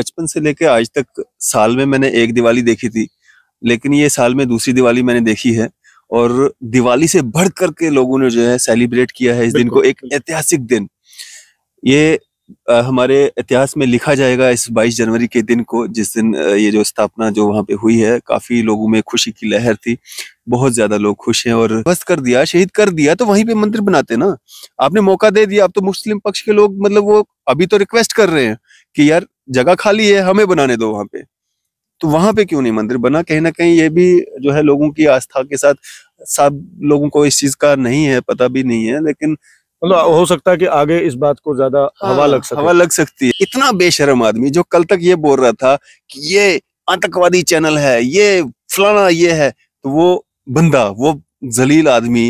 बचपन से लेके आज तक साल में मैंने एक दिवाली देखी थी लेकिन ये साल में दूसरी दिवाली मैंने देखी है और दिवाली से बढ़ करके लोगों ने जो है सेलिब्रेट किया है इस दिन को एक ऐतिहासिक दिन ये हमारे इतिहास में लिखा जाएगा इस 22 जनवरी के दिन को जिस दिन ये जो स्थापना जो वहाँ पे हुई है काफी लोगों में खुशी की लहर थी बहुत ज्यादा लोग खुश हैं और ध्वस्त कर दिया शहीद कर दिया तो वहीं पे मंदिर बनाते ना आपने मौका दे दिया आप तो मुस्लिम पक्ष के लोग मतलब वो अभी तो रिक्वेस्ट कर रहे हैं कि यार जगह खाली है हमें बनाने दो वहां पे तो वहां पे क्यों नहीं मंदिर बना कहीं ना कहीं ये भी जो है लोगों की आस्था के साथ सब लोगों को इस चीज का नहीं है पता भी नहीं है लेकिन मतलब हो सकता है कि आगे इस बात को ज्यादा हाँ, हवा लग सकती हवा लग सकती है इतना बेशरम आदमी जो कल तक ये बोल रहा था कि ये आतंकवादी चैनल है ये फलाना ये है तो वो बंदा वो जलील आदमी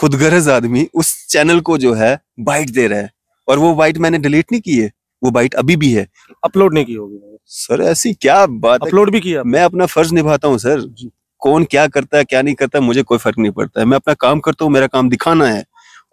खुदगरज आदमी उस चैनल को जो है बाइट दे रहा है और वो बाइट मैंने डिलीट नहीं की है वो बाइट अभी भी है अपलोड नहीं की होगी सर ऐसी क्या बात अपलोड भी किया मैं अपना फर्ज निभाता हूँ सर कौन क्या करता है क्या नहीं करता मुझे कोई फर्क नहीं पड़ता है मैं अपना काम करता हूँ मेरा काम दिखाना है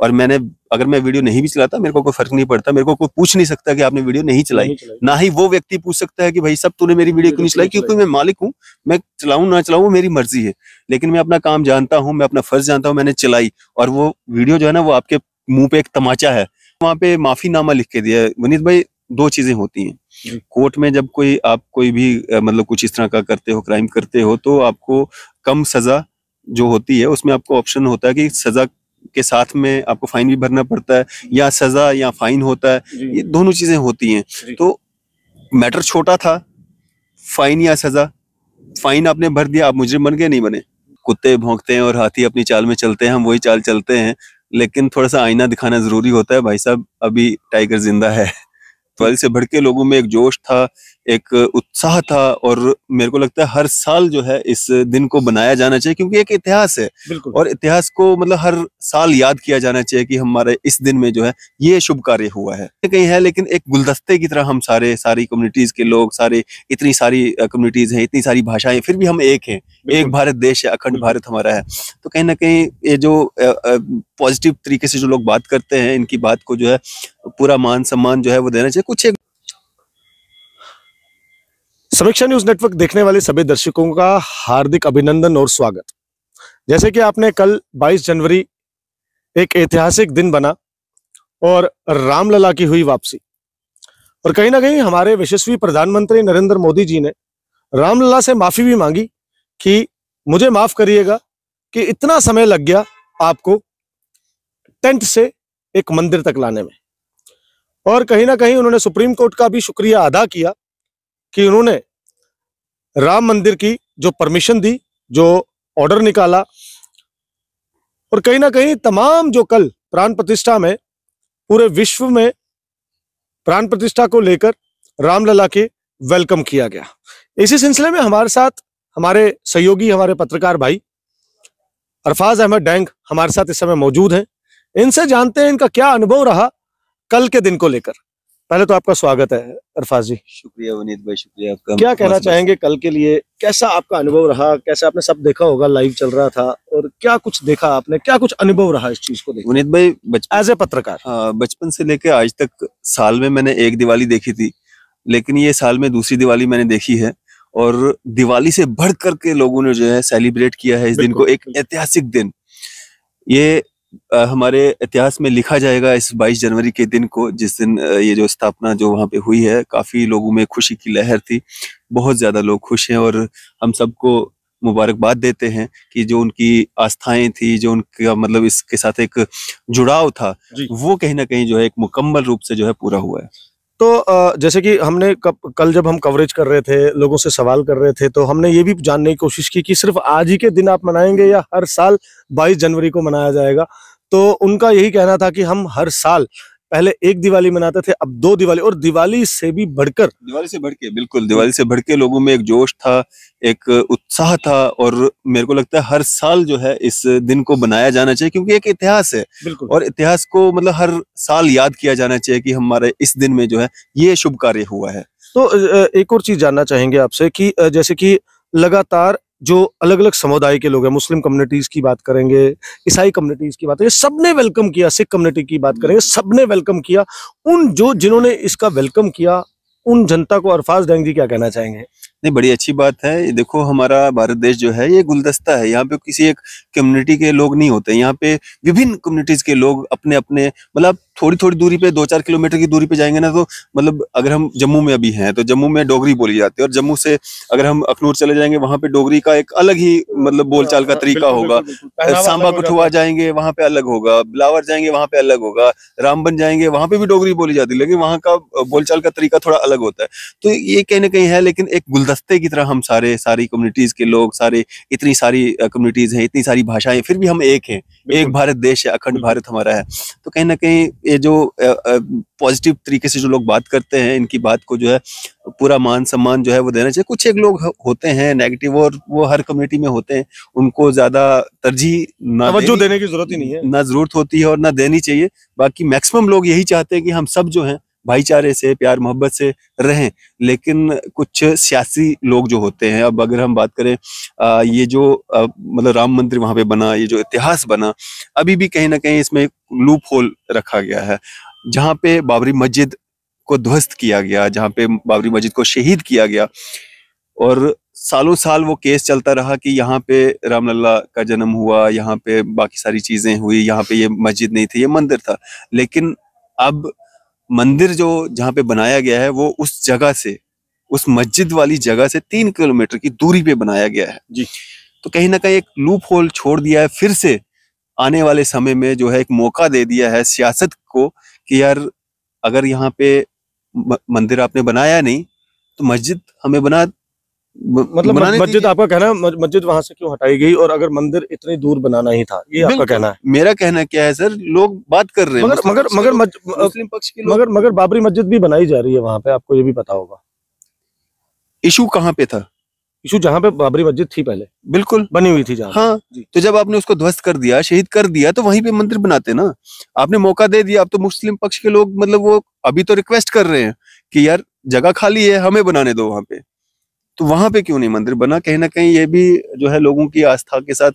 और मैंने अगर मैं वीडियो नहीं भी चलाता मेरे को कोई फर्क नहीं पड़ता मेरे को कोई पूछ नहीं सकता कि आपने वीडियो नहीं चलाई, ना ही वो व्यक्ति पूछ सकता है कि भाई सब तूने मेरी वीडियो क्यों नहीं चलाई क्योंकि मैं मालिक हूँ मैं चलाऊ ना चलाऊ वो मेरी मर्जी है लेकिन मैं अपना काम जानता हूँ मैं अपना फर्ज जानता हूँ मैंने चलाई और वो वीडियो जो है ना वो आपके मुंह पे एक तमाचा है वहाँ पे माफीनामा लिख के दिया है वनीत भाई दो चीजें होती हैं कोर्ट में जब कोई आप कोई भी मतलब कुछ इस तरह का करते हो क्राइम करते हो तो आपको कम सजा जो होती है उसमें आपको ऑप्शन होता है कि सजा के साथ में आपको फाइन भी भरना पड़ता है या सजा या फाइन होता है ये दोनों चीजें होती हैं तो मैटर छोटा था फाइन या सजा फाइन आपने भर दिया आप मुजरिम बन गए नहीं बने कुत्ते भोंकते हैं और हाथी अपनी चाल में चलते हैं हम वही चाल चलते हैं लेकिन थोड़ा सा आईना दिखाना जरूरी होता है भाई साहब अभी टाइगर जिंदा है ट्वेल्थ से भड़के लोगों में एक जोश था एक उत्साह था और मेरे को लगता है हर साल जो है इस दिन को बनाया जाना चाहिए क्योंकि एक इतिहास है और इतिहास को मतलब हर साल याद किया जाना चाहिए कि हमारे इस दिन में जो है ये शुभ कार्य हुआ है कहीं है लेकिन एक गुलदस्ते की तरह हम सारे सारी कम्युनिटीज के लोग सारे इतनी सारी कम्युनिटीज है इतनी सारी भाषाएं फिर भी हम एक हैं एक भारत देश है अखंड भारत हमारा है तो कहीं ना कहीं ये जो पॉजिटिव तरीके से जो लोग बात करते हैं इनकी बात को जो है पूरा मान सम्मान जो है वो देना चाहिए कुछ एक समीक्षा न्यूज नेटवर्क देखने वाले सभी दर्शकों का हार्दिक अभिनंदन और स्वागत जैसे कि आपने कल 22 जनवरी एक ऐतिहासिक दिन बना और रामलला की हुई वापसी और कहीं ना कहीं हमारे यशस्वी प्रधानमंत्री नरेंद्र मोदी जी ने रामलला से माफी भी मांगी कि मुझे माफ करिएगा कि इतना समय लग गया आपको टेंट से एक मंदिर तक लाने में और कहीं ना कहीं उन्होंने सुप्रीम कोर्ट का भी शुक्रिया अदा किया कि उन्होंने राम मंदिर की जो परमिशन दी जो ऑर्डर निकाला और कहीं ना कहीं तमाम जो कल प्राण प्रतिष्ठा में पूरे विश्व में प्राण प्रतिष्ठा को लेकर रामलला के वेलकम किया गया इसी सिलसिले में हमारे साथ हमारे सहयोगी हमारे पत्रकार भाई अरफाज अहमद डैंग हमारे साथ इस समय मौजूद हैं इनसे जानते हैं इनका क्या अनुभव रहा कल के दिन को लेकर पहले तो आपका स्वागत है अरफाज जी शुक्रिया विनीत भाई शुक्रिया आपका क्या कहना चाहेंगे कल के लिए कैसा आपका अनुभव रहा कैसे आपने सब देखा होगा लाइव चल रहा था और क्या कुछ देखा आपने क्या कुछ अनुभव रहा इस चीज को देख विनीत भाई एज ए पत्रकार हाँ, बचपन से लेकर आज तक साल में मैंने एक दिवाली देखी थी लेकिन ये साल में दूसरी दिवाली मैंने देखी है और दिवाली से बढ़ करके लोगों ने जो है सेलिब्रेट किया है इस दिन को एक ऐतिहासिक दिन ये हमारे इतिहास में लिखा जाएगा इस 22 जनवरी के दिन को जिस दिन ये जो स्थापना जो वहाँ पे हुई है काफी लोगों में खुशी की लहर थी बहुत ज्यादा लोग खुश हैं और हम सबको मुबारकबाद देते हैं कि जो उनकी आस्थाएं थी जो उनका मतलब इसके साथ एक जुड़ाव था वो कहीं ना कहीं जो है एक मुकम्मल रूप से जो है पूरा हुआ है तो जैसे कि हमने कल जब हम कवरेज कर रहे थे लोगों से सवाल कर रहे थे तो हमने ये भी जानने की कोशिश की कि सिर्फ आज ही के दिन आप मनाएंगे या हर साल 22 जनवरी को मनाया जाएगा तो उनका यही कहना था कि हम हर साल पहले एक दिवाली मनाते थे अब दो दिवाली और दिवाली से भी बढ़कर दिवाली से बढ़ बिल्कुल दिवाली से बढ़ लोगों में एक जोश था एक उत्साह था और मेरे को लगता है हर साल जो है इस दिन को बनाया जाना चाहिए क्योंकि एक इतिहास है और इतिहास को मतलब हर साल याद किया जाना चाहिए कि हमारे इस दिन में जो है ये शुभ कार्य हुआ है तो एक और चीज जानना चाहेंगे आपसे कि जैसे कि लगातार जो अलग अलग समुदाय के लोग हैं मुस्लिम कम्युनिटीज की बात करेंगे ईसाई कम्युनिटीज की बात करेंगे सबने वेलकम किया सिख कम्युनिटी की बात करेंगे सबने वेलकम किया उन जो जिन्होंने इसका वेलकम किया उन जनता को अरफाज डेंग जी क्या कहना चाहेंगे नहीं बड़ी अच्छी बात है ये देखो हमारा भारत देश जो है ये गुलदस्ता है यहाँ पे किसी एक कम्युनिटी के लोग नहीं होते यहाँ पे विभिन्न कम्युनिटीज के लोग अपने अपने मतलब थोड़ी थोड़ी दूरी पे दो चार किलोमीटर की दूरी पे जाएंगे ना तो मतलब अगर हम जम्मू में अभी हैं तो जम्मू में डोगरी बोली जाती है और जम्मू से अगर हम अखनूर चले जाएंगे वहां पे डोगरी का एक अलग ही मतलब बोलचाल का हाँ, तरीका होगा सांबा कठुआ जाएंगे वहां पे अलग होगा बिलावर जाएंगे वहां पे अलग होगा रामबन जाएंगे वहां पे भी डोगरी बोली जाती है लेकिन वहां का बोलचाल का तरीका थोड़ा अलग होता है तो ये कहीं ना कहीं है लेकिन एक गुलदस्ते की तरह हम सारे सारी कम्युनिटीज के लोग सारे इतनी सारी कम्युनिटीज हैं इतनी सारी भाषाएं फिर भी हम एक हैं एक भारत देश है अखंड भारत हमारा है तो कहीं ना कहीं ये जो पॉजिटिव तरीके से जो लोग बात करते हैं इनकी बात को जो है पूरा मान सम्मान जो है वो देना चाहिए कुछ एक लोग होते हैं नेगेटिव और वो हर कम्युनिटी में होते हैं उनको ज्यादा तरजीह ना देने की जरूरत ही नहीं है ना जरूरत होती है और ना देनी चाहिए बाकी मैक्सिमम लोग यही चाहते हैं कि हम सब जो है भाईचारे से प्यार मोहब्बत से रहें लेकिन कुछ सियासी लोग जो होते हैं अब अगर हम बात करें आ, ये जो मतलब राम मंदिर वहां पे बना ये जो इतिहास बना अभी भी कहीं ना कहीं इसमें एक लूप होल रखा गया है जहाँ पे बाबरी मस्जिद को ध्वस्त किया गया जहाँ पे बाबरी मस्जिद को शहीद किया गया और सालों साल वो केस चलता रहा कि यहाँ पे रामलला का जन्म हुआ यहाँ पे बाकी सारी चीजें हुई यहाँ पे ये मस्जिद नहीं थी ये मंदिर था लेकिन अब मंदिर जो जहाँ पे बनाया गया है वो उस जगह से उस मस्जिद वाली जगह से तीन किलोमीटर की दूरी पे बनाया गया है जी तो कहीं ना कहीं एक लूप होल छोड़ दिया है फिर से आने वाले समय में जो है एक मौका दे दिया है सियासत को कि यार अगर यहाँ पे मंदिर आपने बनाया नहीं तो मस्जिद हमें बना मतलब मस्जिद आपका कहना है मस्जिद वहां से क्यों हटाई गई और अगर मंदिर इतनी दूर बनाना ही था ये आपका कहना है मेरा कहना क्या है सर लोग बात कर रहे हैं मगर मगर मगर मुस्लिम पक्ष की मगर मगर बाबरी मस्जिद भी बनाई जा रही है वहां पे आपको ये भी पता होगा इशू कहाँ पे था इशू जहाँ पे बाबरी मस्जिद थी पहले बिल्कुल बनी हुई थी हाँ तो जब आपने उसको ध्वस्त कर दिया शहीद कर दिया तो वहीं पे मंदिर बनाते ना आपने मौका दे दिया आप तो मुस्लिम पक्ष के लोग मतलब वो अभी तो रिक्वेस्ट कर रहे हैं कि यार जगह खाली है हमें बनाने दो वहां पे तो वहां पे क्यों नहीं मंदिर बना कहीं ना कहीं ये भी जो है लोगों की आस्था के साथ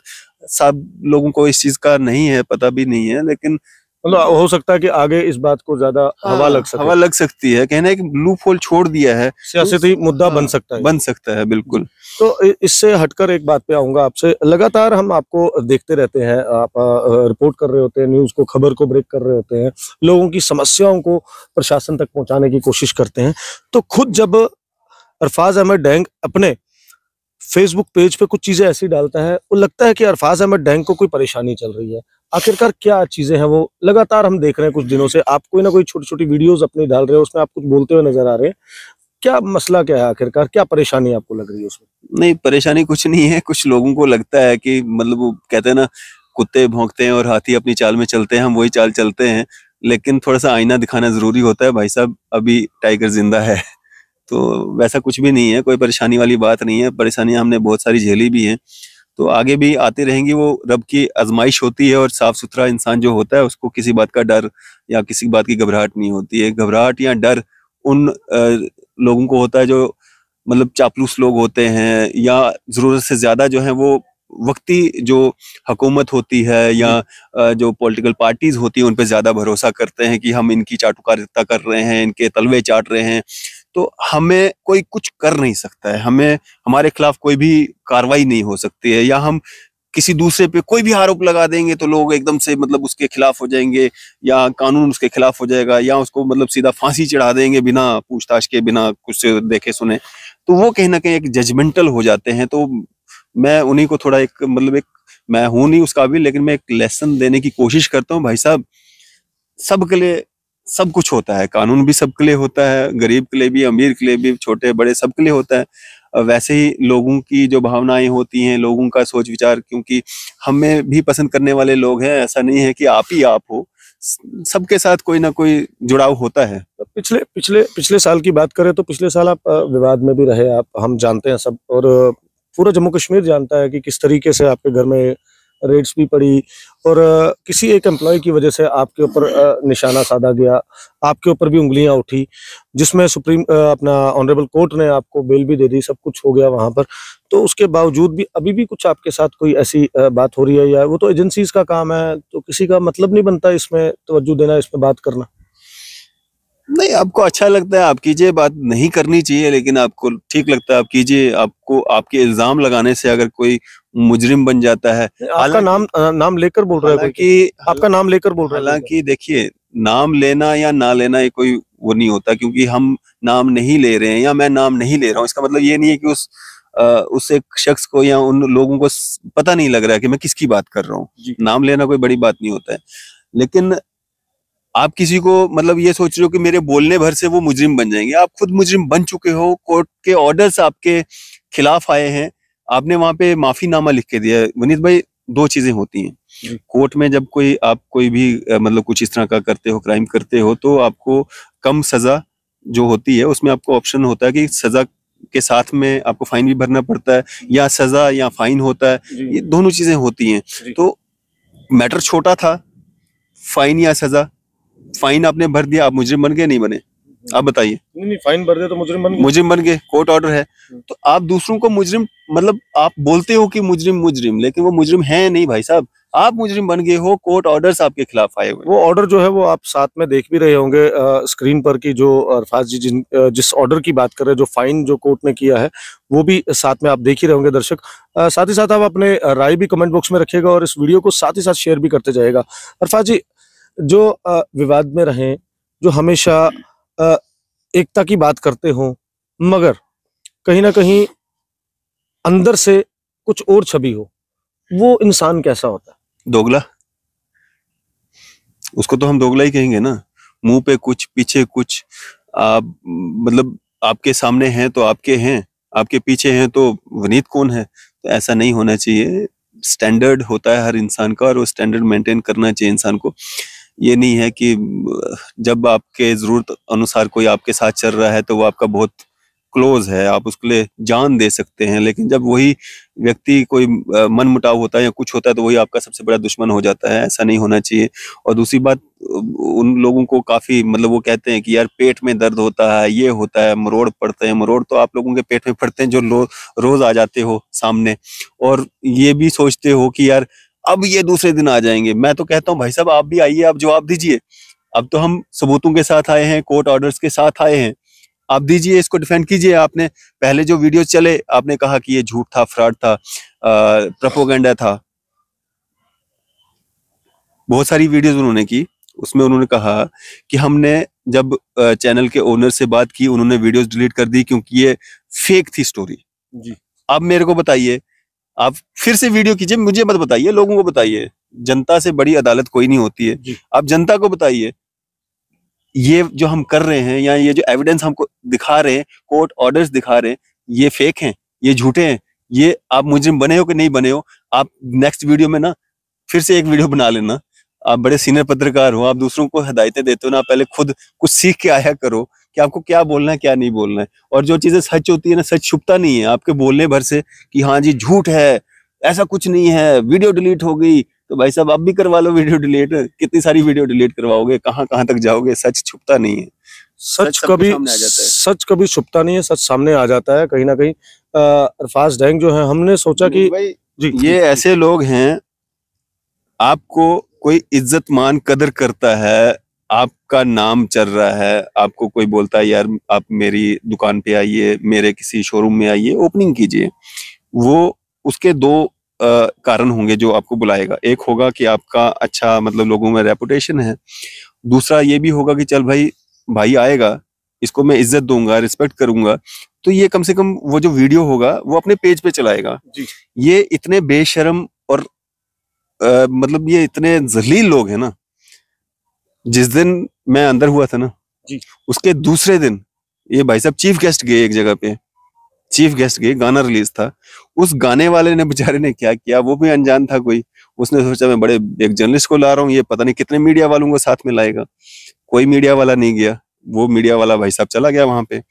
सब लोगों को इस चीज का नहीं है पता भी नहीं है लेकिन मतलब हो सकता है कि आगे इस बात को ज्यादा हाँ, हवा लग सके। हवा लग सकती है कहना एक ब्लू फोल छोड़ दिया है सियासी तो, मुद्दा हाँ, बन सकता है बन सकता है बिल्कुल तो इससे हटकर एक बात पे आऊंगा आपसे लगातार हम आपको देखते रहते हैं आप रिपोर्ट कर रहे होते हैं न्यूज को खबर को ब्रेक कर रहे होते हैं लोगों की समस्याओं को प्रशासन तक पहुंचाने की कोशिश करते हैं तो खुद जब अरफाज अहमद डैंग अपने फेसबुक पेज पे कुछ चीज़ें ऐसी डालता है और लगता है कि अरफाज अहमद डैंग को कोई परेशानी चल रही है आखिरकार क्या चीज़ें हैं वो लगातार हम देख रहे हैं कुछ दिनों से आप कोई ना कोई छोटी छोटी वीडियोज अपनी डाल रहे हो उसमें आप कुछ बोलते हुए नजर आ रहे हैं क्या मसला क्या है आखिरकार क्या परेशानी आपको लग रही है उसमें नहीं परेशानी कुछ नहीं है कुछ लोगों को लगता है कि मतलब वो कहते हैं ना कुत्ते भोंकते हैं और हाथी अपनी चाल में चलते हैं हम वही चाल चलते हैं लेकिन थोड़ा सा आईना दिखाना जरूरी होता है भाई साहब अभी टाइगर जिंदा है तो वैसा कुछ भी नहीं है कोई परेशानी वाली बात नहीं है परेशानियां हमने बहुत सारी झेली भी हैं तो आगे भी आती रहेंगी वो रब की आजमाइश होती है और साफ सुथरा इंसान जो होता है उसको किसी बात का डर या किसी बात की घबराहट नहीं होती है घबराहट या डर उन लोगों को होता है जो मतलब चापलूस लोग होते हैं या जरूरत से ज्यादा जो है वो वक्ती जो हकूमत होती है या जो पॉलिटिकल पार्टीज होती है उन पर ज्यादा भरोसा करते हैं कि हम इनकी चाटुकारिता कर रहे हैं इनके तलवे चाट रहे हैं तो हमें कोई कुछ कर नहीं सकता है हमें हमारे खिलाफ कोई भी कार्रवाई नहीं हो सकती है या हम किसी दूसरे पे कोई भी आरोप लगा देंगे तो लोग एकदम से मतलब उसके खिलाफ हो जाएंगे या कानून उसके खिलाफ हो जाएगा या उसको मतलब सीधा फांसी चढ़ा देंगे बिना पूछताछ के बिना कुछ से देखे सुने तो वो कहीं ना कहीं एक जजमेंटल हो जाते हैं तो मैं उन्हीं को थोड़ा एक मतलब एक मैं हूं नहीं उसका भी लेकिन मैं एक लेसन देने की कोशिश करता हूँ भाई साहब सबके लिए सब कुछ होता है कानून भी सबके लिए होता है गरीब के लिए भी अमीर के लिए भी छोटे बड़े सबके लिए होता है वैसे ही लोगों की जो भावनाएं होती हैं लोगों का सोच विचार क्योंकि हमें भी पसंद करने वाले लोग हैं ऐसा नहीं है कि आप ही आप हो सबके साथ कोई ना कोई जुड़ाव होता है पिछले पिछले पिछले साल की बात करें तो पिछले साल आप विवाद में भी रहे आप हम जानते हैं सब और पूरा जम्मू कश्मीर जानता है कि किस तरीके से आपके घर में रेड्स भी पड़ी और किसी एक एम्प्लॉय की वजह से आपके ऊपर निशाना साधा गया आपके ऊपर भी उंगलियां उठी जिसमें सुप्रीम अपना ऑनरेबल कोर्ट ने आपको बेल भी दे दी सब कुछ हो गया वहां पर तो उसके बावजूद भी अभी भी कुछ आपके साथ कोई ऐसी बात हो रही है या वो तो एजेंसीज का काम है तो किसी का मतलब नहीं बनता इसमें तोज्जो देना इसमें बात करना नहीं आपको अच्छा लगता है आप कीजिए बात नहीं करनी चाहिए लेकिन आपको ठीक लगता है आप कीजिए आपको आपके इल्जाम लगाने से अगर कोई मुजरिम बन जाता है आपका नाम नाम लेकर बोल रहा है कि आपका नाम लेकर बोल रहा है हालांकि देखिए नाम लेना या ना लेना ये कोई वो नहीं होता क्योंकि हम नाम नहीं ले रहे हैं या मैं नाम नहीं ले रहा हूँ इसका मतलब ये नहीं है कि उस उस एक शख्स को या उन लोगों को पता नहीं लग रहा है कि मैं किसकी बात कर रहा हूँ नाम लेना कोई बड़ी बात नहीं होता है लेकिन आप किसी को मतलब ये सोच रहे हो कि मेरे बोलने भर से वो मुजरिम बन जाएंगे आप खुद मुजरिम बन चुके हो कोर्ट के ऑर्डर्स आपके खिलाफ आए हैं आपने वहां पे माफीनामा लिख के दिया वनीत भाई दो चीजें होती हैं कोर्ट में जब कोई आप कोई भी मतलब कुछ इस तरह का करते हो क्राइम करते हो तो आपको कम सजा जो होती है उसमें आपको ऑप्शन होता है कि सजा के साथ में आपको फाइन भी भरना पड़ता है या सजा या फाइन होता है ये दोनों चीजें होती हैं तो मैटर छोटा था फाइन या सजा फाइन आपने भर दिया आप मुजरिम बन गए नहीं बने आप बताइए नहीं नहीं फाइन भर दिया तो मुजरिम बन मुजरिम बन गए कोर्ट ऑर्डर है तो आप दूसरों को मुजरिम मतलब आप बोलते हो कि मुजरिम मुजरिम लेकिन वो मुजरिम है नहीं भाई साहब आप मुजरिम बन गए हो कोर्ट ऑर्डर्स आपके खिलाफ आए हुए वो ऑर्डर जो है वो आप साथ में देख भी रहे होंगे स्क्रीन पर की जो अरफाज जी जिन जिस ऑर्डर की बात कर रहे हैं जो फाइन जो कोर्ट ने किया है वो भी साथ में आप देख ही रहे होंगे दर्शक आ, साथ ही साथ आप अपने राय भी कमेंट बॉक्स में रखिएगा और इस वीडियो को साथ ही साथ शेयर भी करते जाएगा अरफाज जी जो विवाद में रहें जो हमेशा एकता की बात करते हों मगर कहीं ना कहीं अंदर से कुछ और छवि हो वो इंसान कैसा होता है दोगला उसको तो हम दोगला ही कहेंगे ना मुंह पे कुछ पीछे कुछ आप मतलब आपके सामने हैं तो आपके हैं आपके पीछे हैं तो वनीत कौन है तो ऐसा नहीं होना चाहिए स्टैंडर्ड होता है हर इंसान का और वो स्टैंडर्ड मेंटेन करना चाहिए इंसान को ये नहीं है कि जब आपके ज़रूरत अनुसार कोई आपके साथ चल रहा है तो वो आपका बहुत क्लोज है आप उसके लिए जान दे सकते हैं लेकिन जब वही व्यक्ति कोई मन मुटाव होता है या कुछ होता है तो वही आपका सबसे बड़ा दुश्मन हो जाता है ऐसा नहीं होना चाहिए और दूसरी बात उन लोगों को काफ़ी मतलब वो कहते हैं कि यार पेट में दर्द होता है ये होता है मरोड़ पड़ते हैं मरोड़ तो आप लोगों के पेट में पड़ते हैं जो रोज़ आ जाते हो सामने और ये भी सोचते हो कि यार अब ये दूसरे दिन आ जाएंगे मैं तो कहता हूँ भाई साहब आप भी आइए आप जवाब दीजिए अब तो हम सबूतों के साथ आए हैं कोर्ट ऑर्डर्स के साथ आए हैं आप दीजिए इसको डिफेंड कीजिए आपने पहले जो वीडियो चले आपने कहा कि ये झूठ था फ्रॉड था प्रपोगेंडा था बहुत सारी वीडियोस उन्होंने की उसमें उन्होंने कहा कि हमने जब चैनल के ओनर से बात की उन्होंने वीडियोस डिलीट कर दी क्योंकि ये फेक थी स्टोरी जी अब मेरे को बताइए आप फिर से वीडियो कीजिए मुझे मत बताइए लोगों को बताइए जनता से बड़ी अदालत कोई नहीं होती है आप जनता को बताइए ये जो हम कर रहे हैं या ये जो एविडेंस हमको दिखा रहे हैं कोर्ट ऑर्डर्स दिखा रहे हैं ये फेक हैं ये झूठे हैं ये आप मुजरिम बने हो कि नहीं बने हो आप नेक्स्ट वीडियो में ना फिर से एक वीडियो बना लेना आप बड़े सीनियर पत्रकार हो आप दूसरों को हदायतें देते हो ना पहले खुद कुछ सीख के आया करो कि आपको क्या बोलना है क्या नहीं बोलना है और जो चीज़ें सच होती है ना सच छुपता नहीं है आपके बोलने भर से कि हाँ जी झूठ है ऐसा कुछ नहीं है वीडियो डिलीट हो गई तो भाई साहब आप भी करवा लो वीडियो डिलीट कितनी सारी वीडियो डिलीट करवाओगे कहाँ कहाँ तक जाओगे सच छुपता नहीं है सच, कभी सच कभी छुपता नहीं है सच सामने आ जाता है कहीं ना कहीं अरफाज डैंग जो है हमने सोचा कि जी ये ऐसे लोग हैं आपको कोई इज्जत मान कदर करता है आपका नाम चल रहा है आपको कोई बोलता है यार आप मेरी दुकान पे आइए मेरे किसी शोरूम में आइए ओपनिंग कीजिए वो उसके दो आ, कारण होंगे जो आपको बुलाएगा एक होगा कि आपका अच्छा मतलब लोगों में रेपुटेशन है दूसरा ये भी होगा कि चल भाई भाई आएगा इसको मैं इज्जत दूंगा रिस्पेक्ट करूंगा तो ये कम से कम वो जो वीडियो होगा वो अपने पेज पे चलाएगा जी। ये इतने बेशरम और आ, मतलब ये इतने जलील लोग हैं ना जिस दिन मैं अंदर हुआ था ना जी उसके दूसरे दिन ये भाई साहब चीफ गेस्ट गए एक जगह पे चीफ गेस्ट गए गाना रिलीज था उस गाने वाले ने बेचारे ने क्या किया वो भी अनजान था कोई उसने सोचा मैं बड़े एक जर्नलिस्ट को ला रहा हूँ ये पता नहीं कितने मीडिया वालों को साथ में लाएगा कोई मीडिया वाला नहीं गया वो मीडिया वाला भाई साहब चला गया वहां पे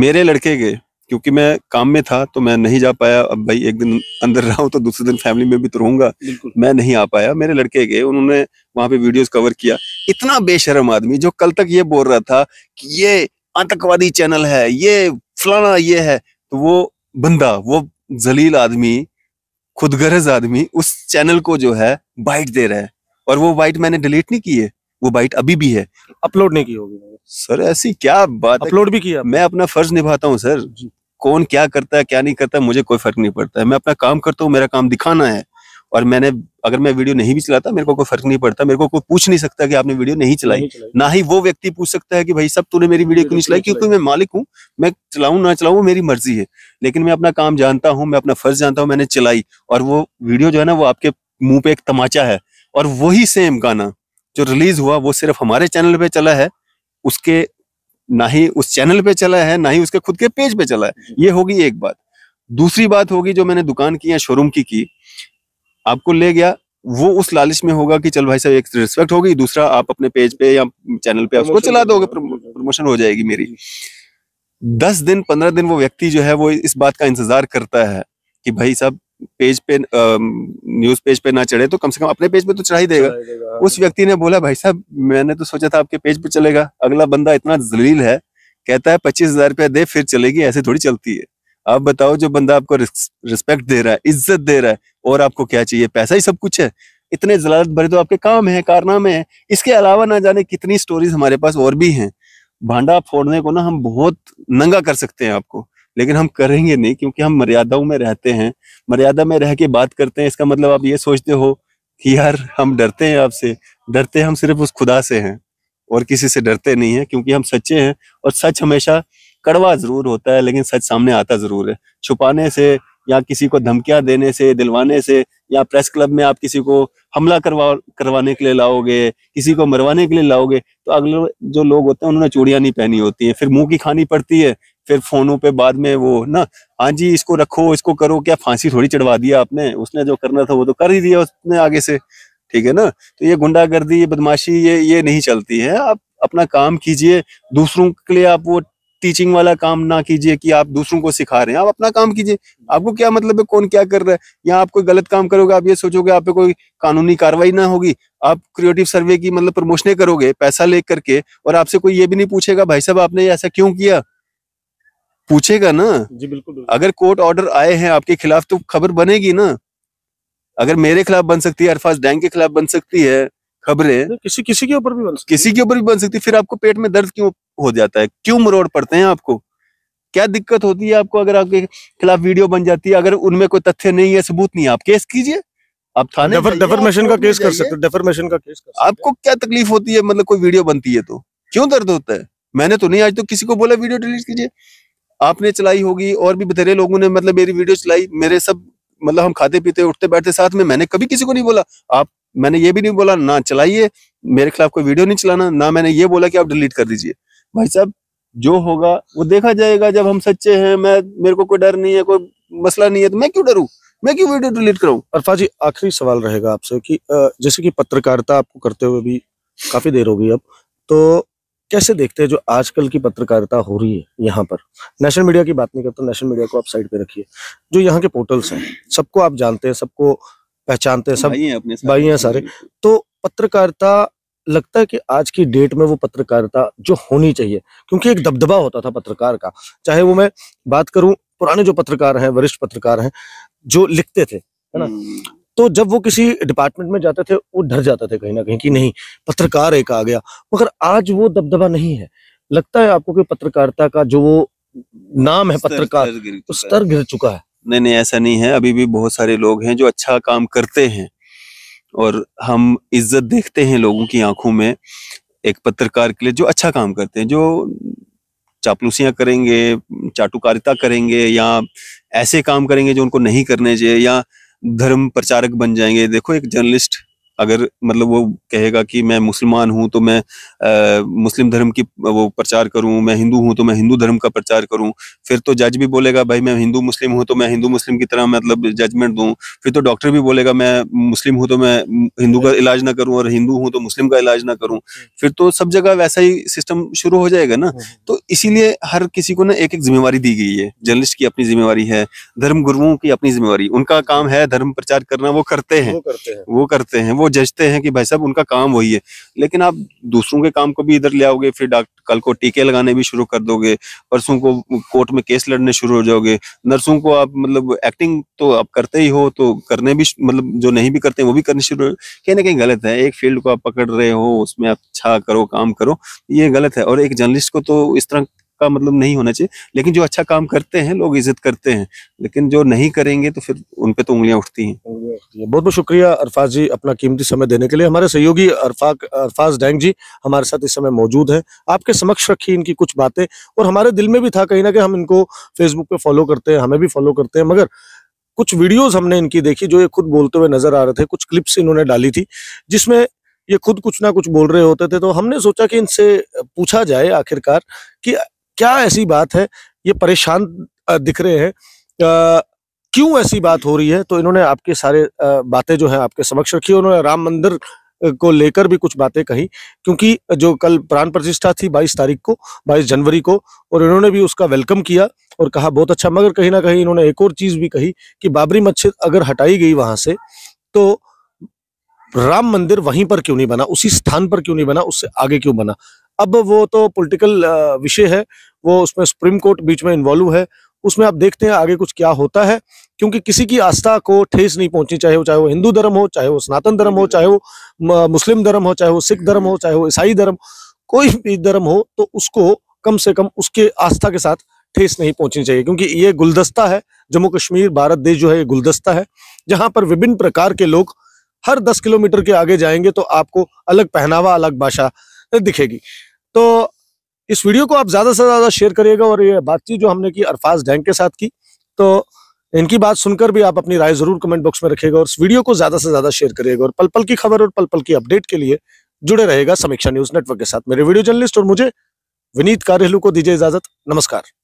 मेरे लड़के गए क्योंकि मैं काम में था तो मैं नहीं जा पाया अब भाई एक दिन अंदर रहा हूँ तो दूसरे दिन फैमिली में भी तो रहूंगा मैं नहीं आ पाया मेरे लड़के गए उन्होंने वहां पे वीडियोस कवर किया इतना बेशरम आदमी जो कल तक ये बोल रहा था कि ये आतंकवादी चैनल है ये फलाना ये है तो वो बंदा वो जलील आदमी खुदगरज आदमी उस चैनल को जो है बाइट दे रहा है और वो बाइट मैंने डिलीट नहीं की है वो बाइट अभी भी है अपलोड नहीं की होगी सर ऐसी क्या बात अपलोड भी किया मैं अपना फर्ज निभाता हूँ सर कौन क्या करता है क्या नहीं करता है मुझे कोई फर्क नहीं पड़ता है मैं अपना काम करता हूँ मेरा काम दिखाना है और मैंने अगर मैं वीडियो नहीं भी चलाता मेरे को कोई फर्क नहीं पड़ता मेरे को कोई पूछ नहीं सकता कि आपने वीडियो नहीं चलाई ना ही वो व्यक्ति पूछ सकता है कि भाई सब तूने मेरी वीडियो क्यों नहीं चलाई क्योंकि मैं मालिक हूँ मैं चलाऊ ना वो मेरी मर्जी है लेकिन मैं अपना काम जानता हूँ मैं अपना फर्ज जानता हूँ मैंने चलाई और वो वीडियो जो है ना वो आपके मुंह पे एक तमाचा है और वही सेम गाना जो रिलीज हुआ वो सिर्फ हमारे चैनल पे चला है उसके ना ही उस चैनल पे चला है ना ही उसके खुद के पेज पे चला है ये होगी एक बात दूसरी बात होगी जो मैंने दुकान की या शोरूम की की आपको ले गया वो उस लालच में होगा कि चल भाई साहब एक रिस्पेक्ट होगी दूसरा आप अपने पेज पे या चैनल पे उसको चला दोगे प्रमोशन हो जाएगी मेरी दस दिन पंद्रह दिन वो व्यक्ति जो है वो इस बात का इंतजार करता है कि भाई साहब पेज पे न्यूज पेज पे ना चढ़े तो कम से कम अपने पेज पे तो चढ़ा ही देगा, देगा। उस हाँ। व्यक्ति ने बोला भाई साहब मैंने तो सोचा था आपके पेज पे चलेगा अगला बंदा इतना जलील है कहता है पच्चीस हजार रुपया दे फिर चलेगी ऐसे थोड़ी चलती है आप बताओ जो बंदा आपको रिस्पेक्ट दे रहा है इज्जत दे रहा है और आपको क्या चाहिए पैसा ही सब कुछ है इतने जलालत भरे तो आपके काम है कारनामे है इसके अलावा ना जाने कितनी स्टोरीज हमारे पास और भी हैं भांडा फोड़ने को ना हम बहुत नंगा कर सकते हैं आपको लेकिन हम करेंगे नहीं क्योंकि हम मर्यादाओं में रहते हैं मर्यादा में रह के बात करते हैं इसका मतलब आप ये सोचते हो कि यार हम डरते हैं आपसे डरते हम सिर्फ उस खुदा से हैं और किसी से डरते नहीं है क्योंकि हम सच्चे हैं और सच हमेशा कड़वा जरूर होता है लेकिन सच सामने आता जरूर है छुपाने से या किसी को धमकियां देने से दिलवाने से या प्रेस क्लब में आप किसी को हमला करवा करवाने के लिए लाओगे किसी को मरवाने के लिए लाओगे तो अगले जो लोग होते हैं उन्होंने चूड़ियां नहीं पहनी होती हैं फिर मुंह की खानी पड़ती है फिर फोनों पे बाद में वो ना हाँ जी इसको रखो इसको करो क्या फांसी थोड़ी चढ़वा दिया आपने उसने जो करना था वो तो कर ही दिया उसने आगे से ठीक है ना तो ये गुंडागर्दी ये बदमाशी ये ये नहीं चलती है आप अपना काम कीजिए दूसरों के लिए आप वो टीचिंग वाला काम ना कीजिए कि आप दूसरों को सिखा रहे हैं आप अपना काम कीजिए आपको क्या मतलब है कौन क्या कर रहा है या आप कोई गलत काम करोगे आप ये सोचोगे आप पे कोई कानूनी कार्रवाई ना होगी आप क्रिएटिव सर्वे की मतलब प्रमोशने करोगे पैसा ले करके और आपसे कोई ये भी नहीं पूछेगा भाई साहब आपने ऐसा क्यों किया पूछेगा ना जी बिल्कुल अगर कोर्ट ऑर्डर आए हैं आपके खिलाफ तो खबर बनेगी ना अगर मेरे खिलाफ बन सकती है अरफाज डैंग के खिलाफ बन सकती है खबरें किसी किसी के ऊपर भी बन सकती किसी के ऊपर भी बन सकती है फिर आपको पेट में दर्द क्यों हो जाता है क्यों मरोड़ पड़ते हैं आपको क्या दिक्कत होती है आपको अगर आपके खिलाफ वीडियो बन जाती है अगर उनमें कोई तथ्य नहीं है सबूत नहीं है आप केस कीजिए आप थाने आप का केस कर सकते डेफरमेशन का केस कर आपको क्या तकलीफ होती है मतलब कोई वीडियो बनती है तो क्यों दर्द होता है मैंने तो नहीं आज तो किसी को बोला वीडियो डिलीट कीजिए आपने चलाई होगी और भी बतेरे लोगों ने मतलब मेरी वीडियो चलाई मेरे सब मतलब हम खाते पीते उठते बैठते साथ में मैंने कभी किसी को नहीं बोला आप मैंने ये भी नहीं बोला ना चलाइए मेरे खिलाफ कोई वीडियो नहीं चलाना ना मैंने ये बोला कि आप डिलीट कर दीजिए भाई साहब जो होगा वो देखा जाएगा जब हम सच्चे हैं मैं मेरे को कोई डर नहीं है कोई मसला नहीं है तो मैं क्यों डरू मैं क्यों वीडियो डिलीट कराऊं अरफा जी आखिरी सवाल रहेगा आपसे कि जैसे कि पत्रकारिता आपको करते हुए भी काफी देर हो गई अब तो कैसे देखते हैं जो आजकल की पत्रकारिता हो रही है यहाँ पर नेशनल मीडिया की बात नहीं करता नेशनल मीडिया को आप साइड पे रखिए जो यहाँ के पोर्टल्स हैं सबको आप जानते हैं सबको पहचानते हैं सब भाई हैं अपने भाई हैं सारे तो पत्रकारिता लगता है कि आज की डेट में वो पत्रकारिता जो होनी चाहिए क्योंकि एक दबदबा होता था पत्रकार का चाहे वो मैं बात करूं पुराने जो पत्रकार हैं वरिष्ठ पत्रकार हैं जो लिखते थे है ना हम्म। तो जब वो किसी डिपार्टमेंट में जाते थे वो डर जाते थे कहीं ना कहीं कि नहीं पत्रकार एक आ गया मगर आज वो दबदबा नहीं है लगता है आपको कि पत्रकारिता का जो वो नाम है पत्रकार तो स्तर गिर चुका है नहीं नहीं ऐसा नहीं है अभी भी बहुत सारे लोग हैं जो अच्छा काम करते हैं और हम इज्जत देखते हैं लोगों की आंखों में एक पत्रकार के लिए जो अच्छा काम करते हैं जो चापलूसियां करेंगे चाटुकारिता करेंगे या ऐसे काम करेंगे जो उनको नहीं करने चाहिए या धर्म प्रचारक बन जाएंगे देखो एक जर्नलिस्ट अगर मतलब वो कहेगा कि मैं मुसलमान हूँ तो मैं आ, मुस्लिम धर्म की वो प्रचार करूँ मैं हिंदू हूँ तो मैं हिंदू धर्म का प्रचार करूँ फिर तो जज भी बोलेगा भाई मैं हिंदू मुस्लिम हूँ तो मैं हिंदू मुस्लिम की तरह मतलब जजमेंट दूँ फिर तो डॉक्टर भी बोलेगा मैं मुस्लिम हूँ तो मैं हिंदू का इलाज ना करूँ और हिंदू हूँ तो मुस्लिम का इलाज ना करूँ hmm. फिर तो सब जगह वैसा ही सिस्टम शुरू हो जाएगा ना hmm. तो इसीलिए हर किसी को ना एक एक जिम्मेवारी दी गई है जर्नलिस्ट की अपनी जिम्मेवारी है धर्म गुरुओं की अपनी जिम्मेवारी उनका काम है धर्म प्रचार करना वो करते हैं वो करते हैं वो जजते हैं कि भाई साहब उनका काम वही है लेकिन आप दूसरों के काम को भी इधर ले आओगे फिर डॉक्टर कल को टीके लगाने भी शुरू कर दोगे परसों को कोर्ट में केस लड़ने शुरू हो जाओगे नर्सों को आप मतलब एक्टिंग तो आप करते ही हो तो करने भी मतलब जो नहीं भी करते वो भी करने शुरू कहीं ना कहीं गलत है एक फील्ड को आप पकड़ रहे हो उसमें आप अच्छा करो काम करो ये गलत है और एक जर्नलिस्ट को तो इस तरह का मतलब नहीं होना चाहिए लेकिन जो अच्छा काम करते हैं लोग इज्जत करते हैं लेकिन जो नहीं करेंगे तो फिर उनपे तो उंगलियां उठती हैं बहुत बहुत शुक्रिया अरफाज जी अपना कीमती समय देने के लिए हमारे सहयोगी अरफाक अरफाज डैंग जी हमारे साथ इस समय मौजूद हैं आपके समक्ष रखी इनकी कुछ बातें और हमारे दिल में भी था कहीं ना कहीं हम इनको फेसबुक पे फॉलो करते हैं हमें भी फॉलो करते हैं मगर कुछ वीडियोस हमने इनकी देखी जो ये खुद बोलते हुए नजर आ रहे थे कुछ क्लिप्स इन्होंने डाली थी जिसमें ये खुद कुछ ना कुछ बोल रहे होते थे तो हमने सोचा कि इनसे पूछा जाए आखिरकार कि क्या ऐसी बात है ये परेशान दिख रहे हैं क्यों ऐसी बात हो रही है तो इन्होंने आपके सारे बातें जो है आपके समक्ष रखी उन्होंने राम मंदिर को लेकर भी कुछ बातें कही क्योंकि जो कल प्राण प्रतिष्ठा थी 22 तारीख को 22 जनवरी को और इन्होंने भी उसका वेलकम किया और कहा बहुत अच्छा मगर कहीं ना कहीं इन्होंने एक और चीज भी कही कि बाबरी मस्जिद अगर हटाई गई वहां से तो राम मंदिर वहीं पर क्यों नहीं बना उसी स्थान पर क्यों नहीं बना उससे आगे क्यों बना अब वो तो पॉलिटिकल विषय है वो उसमें सुप्रीम कोर्ट बीच में इन्वॉल्व है उसमें आप देखते हैं आगे कुछ क्या होता है क्योंकि किसी की आस्था को ठेस नहीं पहुंचनी चाहे वो चाहे वो हिंदू धर्म हो चाहे वो सनातन धर्म हो चाहे वो मुस्लिम धर्म हो चाहे वो सिख धर्म हो चाहे वो ईसाई धर्म कोई भी धर्म हो तो उसको कम से कम उसके आस्था के साथ ठेस नहीं पहुंचनी चाहिए क्योंकि ये गुलदस्ता है जम्मू कश्मीर भारत देश जो है ये गुलदस्ता है जहां पर विभिन्न प्रकार के लोग हर दस किलोमीटर के आगे जाएंगे तो आपको अलग पहनावा अलग भाषा दिखेगी तो इस वीडियो को आप ज़्यादा से ज़्यादा शेयर करिएगा और ये बातचीत जो हमने की अरफाज डैंग के साथ की तो इनकी बात सुनकर भी आप अपनी राय ज़रूर कमेंट बॉक्स में रखेगा और इस वीडियो को ज़्यादा से ज़्यादा शेयर करिएगा और पल पल की खबर और पल पल की अपडेट के लिए जुड़े रहेगा समीक्षा न्यूज़ नेटवर्क के साथ मेरे वीडियो जर्नलिस्ट और मुझे विनीत कार्यलू को दीजिए इजाज़त नमस्कार